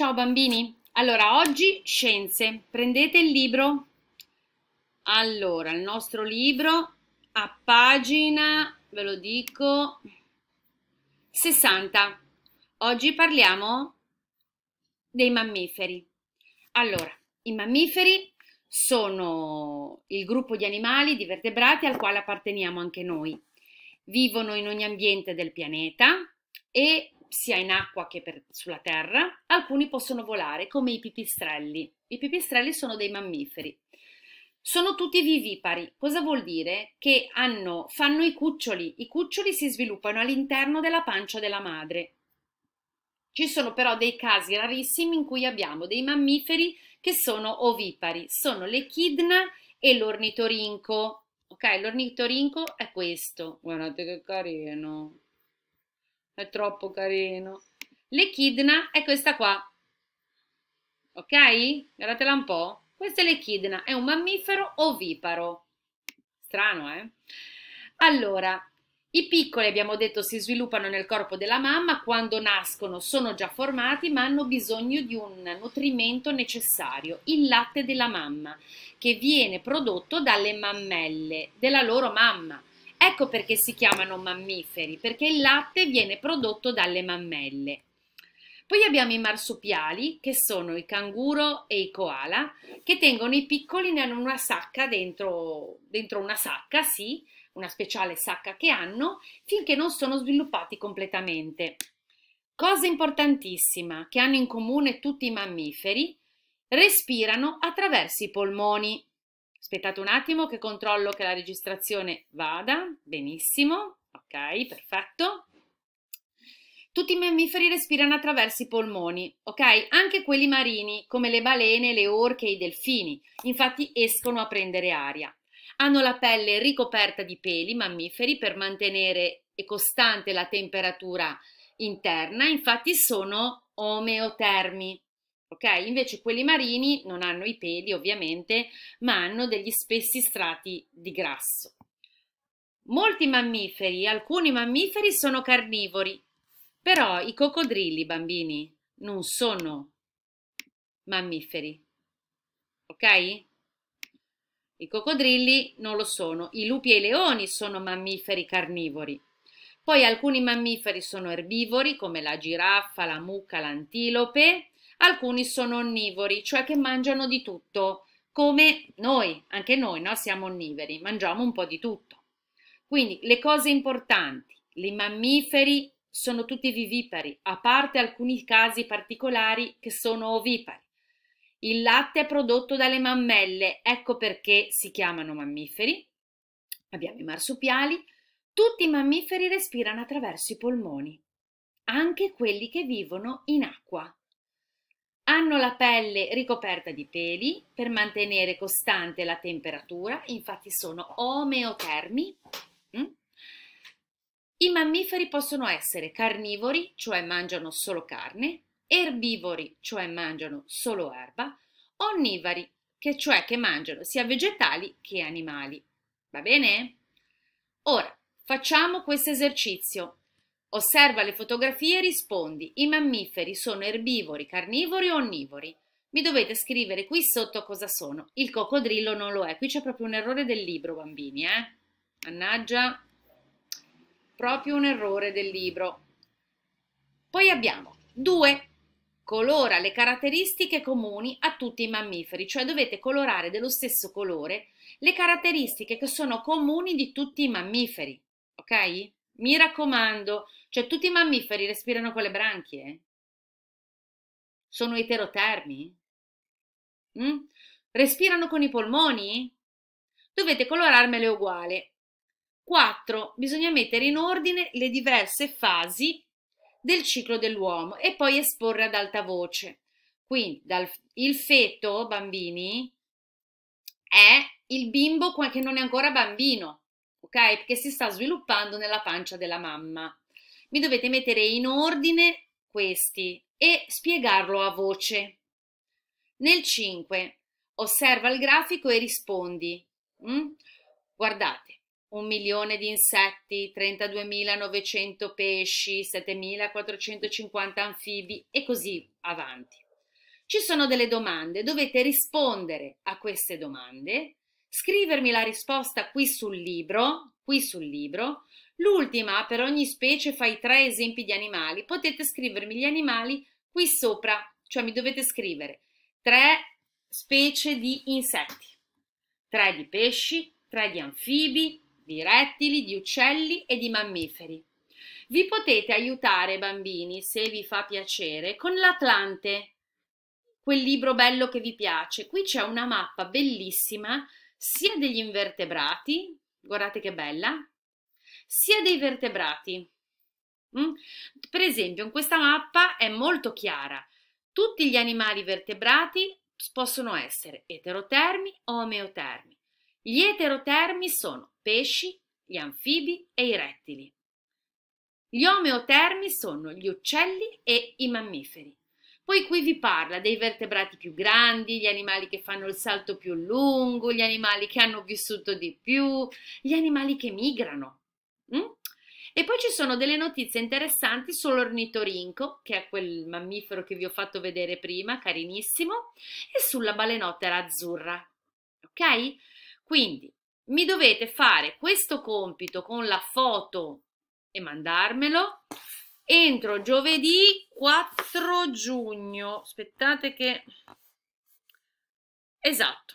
Ciao bambini, allora oggi scienze, prendete il libro. Allora, il nostro libro a pagina, ve lo dico, 60. Oggi parliamo dei mammiferi. Allora, i mammiferi sono il gruppo di animali, di vertebrati al quale apparteniamo anche noi. Vivono in ogni ambiente del pianeta e sia in acqua che per, sulla terra, alcuni possono volare come i pipistrelli. I pipistrelli sono dei mammiferi. Sono tutti vivipari, cosa vuol dire? Che hanno, fanno i cuccioli, i cuccioli si sviluppano all'interno della pancia della madre. Ci sono però dei casi rarissimi in cui abbiamo dei mammiferi che sono ovipari, sono l'echidna e l'ornitorinco. Ok, l'ornitorinco è questo, guardate che carino, è troppo carino. L'echidna è questa qua, ok? Guardatela un po'. Questa è l'echidna, è un mammifero oviparo. Strano, eh? Allora, i piccoli, abbiamo detto, si sviluppano nel corpo della mamma, quando nascono sono già formati ma hanno bisogno di un nutrimento necessario, il latte della mamma, che viene prodotto dalle mammelle della loro mamma. Ecco perché si chiamano mammiferi, perché il latte viene prodotto dalle mammelle. Poi abbiamo i marsupiali, che sono i canguro e i koala, che tengono i piccoli in una sacca dentro, dentro una sacca, sì, una speciale sacca che hanno, finché non sono sviluppati completamente. Cosa importantissima che hanno in comune tutti i mammiferi, respirano attraverso i polmoni. Aspettate un attimo che controllo che la registrazione vada. Benissimo. Ok, perfetto. Tutti i mammiferi respirano attraverso i polmoni, ok? Anche quelli marini, come le balene, le orche e i delfini. Infatti escono a prendere aria. Hanno la pelle ricoperta di peli mammiferi per mantenere costante la temperatura interna, infatti sono omeotermi, ok? Invece quelli marini non hanno i peli ovviamente, ma hanno degli spessi strati di grasso. Molti mammiferi, alcuni mammiferi sono carnivori, però i coccodrilli, bambini, non sono mammiferi, ok? I coccodrilli non lo sono, i lupi e i leoni sono mammiferi carnivori. Poi alcuni mammiferi sono erbivori come la giraffa, la mucca, l'antilope, Alcuni sono onnivori, cioè che mangiano di tutto, come noi, anche noi no? siamo onnivori, mangiamo un po' di tutto. Quindi le cose importanti, i mammiferi sono tutti vivipari, a parte alcuni casi particolari che sono ovipari. Il latte è prodotto dalle mammelle, ecco perché si chiamano mammiferi. Abbiamo i marsupiali. Tutti i mammiferi respirano attraverso i polmoni, anche quelli che vivono in acqua hanno la pelle ricoperta di peli per mantenere costante la temperatura, infatti sono omeotermi. Mm? I mammiferi possono essere carnivori, cioè mangiano solo carne, erbivori, cioè mangiano solo erba, onnivari, che cioè che mangiano sia vegetali che animali. Va bene? Ora, facciamo questo esercizio Osserva le fotografie e rispondi: i mammiferi sono erbivori, carnivori o onnivori? Mi dovete scrivere qui sotto cosa sono. Il coccodrillo non lo è. Qui c'è proprio un errore del libro, bambini, eh? Mannaggia. Proprio un errore del libro. Poi abbiamo 2. Colora le caratteristiche comuni a tutti i mammiferi, cioè dovete colorare dello stesso colore le caratteristiche che sono comuni di tutti i mammiferi, ok? Mi raccomando, cioè tutti i mammiferi respirano con le branchie? Sono eterotermi? Mm? Respirano con i polmoni? Dovete colorarmele uguale. 4. Bisogna mettere in ordine le diverse fasi del ciclo dell'uomo e poi esporre ad alta voce. Quindi dal, il feto, bambini, è il bimbo che non è ancora bambino ok? Perché si sta sviluppando nella pancia della mamma. Mi dovete mettere in ordine questi e spiegarlo a voce. Nel 5 osserva il grafico e rispondi. Mm? Guardate, un milione di insetti, 32.900 pesci, 7.450 anfibi e così avanti. Ci sono delle domande, dovete rispondere a queste domande scrivermi la risposta qui sul libro, qui sul libro, l'ultima per ogni specie fai tre esempi di animali, potete scrivermi gli animali qui sopra, cioè mi dovete scrivere tre specie di insetti, tre di pesci, tre di anfibi, di rettili, di uccelli e di mammiferi. Vi potete aiutare, bambini, se vi fa piacere, con l'Atlante, quel libro bello che vi piace. Qui c'è una mappa bellissima sia degli invertebrati, guardate che bella, sia dei vertebrati. Mm? Per esempio, in questa mappa è molto chiara. Tutti gli animali vertebrati possono essere eterotermi o omeotermi. Gli eterotermi sono pesci, gli anfibi e i rettili. Gli omeotermi sono gli uccelli e i mammiferi. Poi qui vi parla dei vertebrati più grandi, gli animali che fanno il salto più lungo, gli animali che hanno vissuto di più, gli animali che migrano. Mm? E poi ci sono delle notizie interessanti sull'ornitorinco, che è quel mammifero che vi ho fatto vedere prima, carinissimo, e sulla balenottera azzurra. Ok? Quindi mi dovete fare questo compito con la foto e mandarmelo entro giovedì 4 giugno. Aspettate che... Esatto,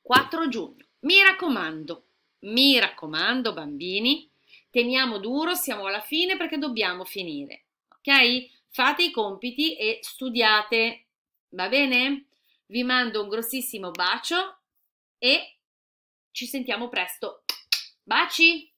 4 giugno. Mi raccomando, mi raccomando bambini, teniamo duro, siamo alla fine perché dobbiamo finire, ok? Fate i compiti e studiate, va bene? Vi mando un grossissimo bacio e ci sentiamo presto. Baci!